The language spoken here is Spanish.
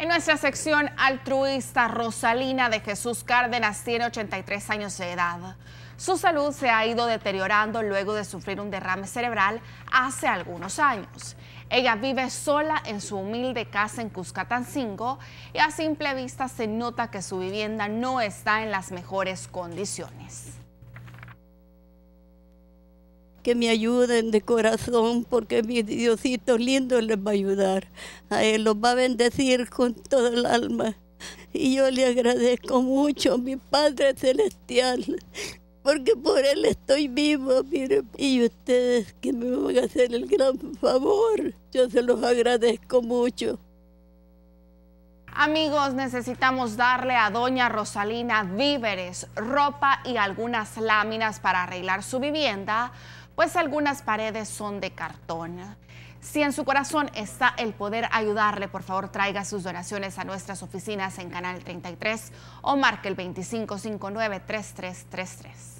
En nuestra sección altruista, Rosalina de Jesús Cárdenas tiene 83 años de edad. Su salud se ha ido deteriorando luego de sufrir un derrame cerebral hace algunos años. Ella vive sola en su humilde casa en Cuscatancingo y a simple vista se nota que su vivienda no está en las mejores condiciones que me ayuden de corazón, porque mi Diosito lindo les va a ayudar. A Él los va a bendecir con todo el alma. Y yo le agradezco mucho a mi Padre Celestial, porque por Él estoy vivo, Y ustedes que me van a hacer el gran favor, yo se los agradezco mucho. Amigos, necesitamos darle a doña Rosalina víveres, ropa y algunas láminas para arreglar su vivienda pues algunas paredes son de cartón. Si en su corazón está el poder ayudarle, por favor traiga sus donaciones a nuestras oficinas en Canal 33 o marque el 2559-3333.